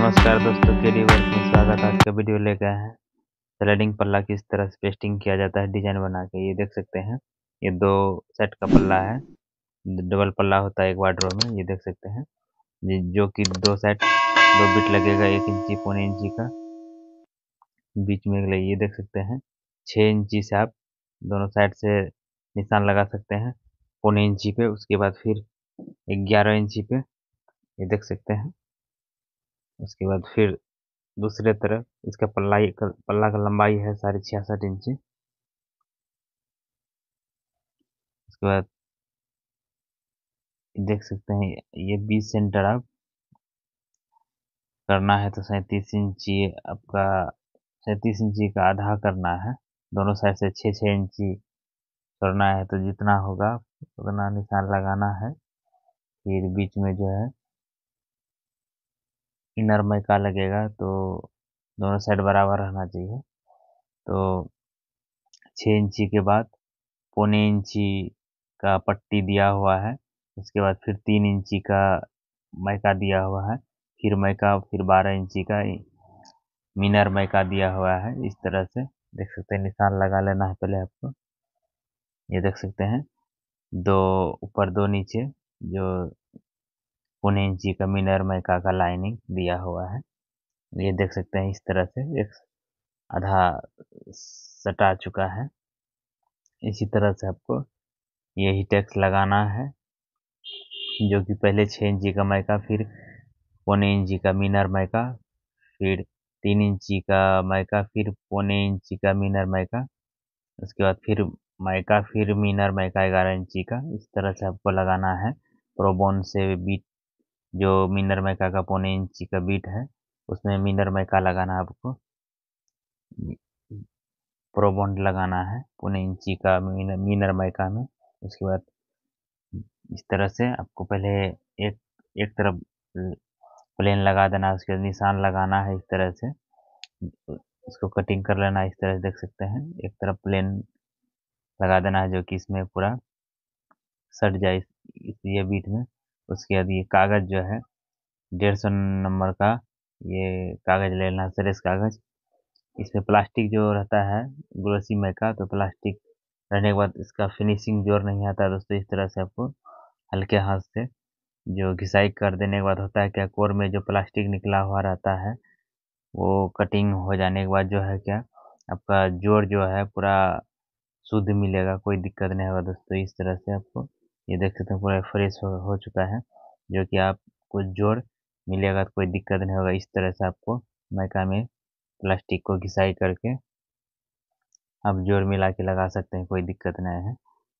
नमस्कार दोस्तों के वर्क में स्वागत आज का वीडियो लेकर आए हैं स्लाइडिंग पल्ला किस तरह से पेस्टिंग किया जाता है डिजाइन बना के ये देख सकते हैं ये दो सेट का पल्ला है डबल पल्ला होता है एक वार्ड्रो में ये देख सकते हैं जो कि दो सेट दो बिट लगेगा एक इंची पौने इंची का बीच में ये देख सकते हैं छः इंची से आप दोनों साइड से निशान लगा सकते हैं पौने इंची पे उसके बाद फिर ग्यारह इंची पे ये देख सकते हैं उसके बाद फिर दूसरे तरफ इसका पल्ला पल्ला का लंबाई है साढ़े छियासठ इंची उसके बाद देख सकते हैं ये बीस सेंटर आप करना है तो सैंतीस इंची आपका सैंतीस इंची का आधा करना है दोनों साइड से छः छः इंची छोड़ना है तो जितना होगा उतना निशान लगाना है फिर बीच में जो है इनर में का लगेगा तो दोनों साइड बराबर रहना चाहिए तो छः इंची के बाद पौने इंची का पट्टी दिया हुआ है उसके बाद फिर तीन इंची का मैका दिया हुआ है फिर मैका फिर बारह इंची का मिनर मैका दिया हुआ है इस तरह से देख सकते हैं निशान लगा लेना है पहले आपको ये देख सकते हैं दो ऊपर दो नीचे जो पौने इंची का मीनर मैका का लाइनिंग दिया हुआ है ये देख सकते हैं इस तरह से एक आधा सटा चुका है इसी तरह से आपको यही टैक्स लगाना है जो कि पहले छः इंची का मैका फिर पौने इंची का मीनर मैका फिर तीन इंची का मैका फिर पौने इंची का मीनर मैका उसके बाद फिर मैका फिर मीनर मैका ग्यारह इंची का इस तरह से आपको लगाना है प्रोबोन से बीट जो मिनर मैका का पौने इंची का बीट है उसमें मिनर मैका लगाना है आपको प्रोबॉन्ड लगाना है पौने इंची का मिनर मीनर मैका में उसके बाद इस तरह से आपको पहले एक एक तरफ प्लेन लगा देना है उसके निशान लगाना है इस तरह से उसको कटिंग कर लेना इस तरह से देख सकते हैं एक तरफ प्लेन लगा देना है जो कि इसमें पूरा सट जाए इस ये बीट में उसके बाद ये कागज़ जो है डेढ़ सौ नंबर का ये कागज़ लेना सरेस कागज़ इसमें प्लास्टिक जो रहता है ग्लोसी में का तो प्लास्टिक रहने के बाद इसका फिनिशिंग जोर नहीं आता दोस्तों इस तरह से आपको हल्के हाथ से जो घिसाई कर देने के बाद होता है क्या कोर में जो प्लास्टिक निकला हुआ रहता है वो कटिंग हो जाने के बाद जो है क्या आपका जोर जो है पूरा शुद्ध मिलेगा कोई दिक्कत नहीं होगा दोस्तों इस तरह से आपको ये देख सकते हैं पूरा फ्रेश हो, हो चुका है जो कि आपको जोड़ मिलेगा तो कोई दिक्कत नहीं होगा इस तरह से आपको मैका में प्लास्टिक को घिसाई करके आप जोड़ मिला के लगा सकते हैं कोई दिक्कत नहीं है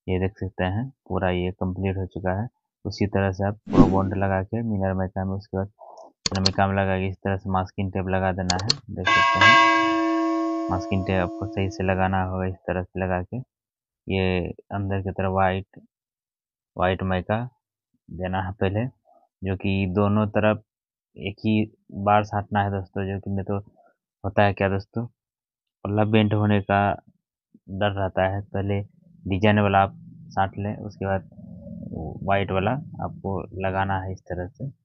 ये देख सकते हैं पूरा ये कंप्लीट हो चुका है उसी तरह से आप पूरा बॉन्ड लगा के मिनर मैका में उसके बाद मैका में लगा के इस तरह से मास्किंग टेप लगा देना है देख सकते हैं मास्किंग टेप आपको सही से लगाना होगा इस तरह से लगा के ये अंदर की तरफ वाइट वाइट का देना है पहले जो कि दोनों तरफ एक ही बार साटना है दोस्तों जो कि मैं तो होता है क्या दोस्तों पल्ला बेंट होने का डर रहता है पहले डिजाइन वाला आप साट लें उसके बाद वाइट वाला आपको लगाना है इस तरह से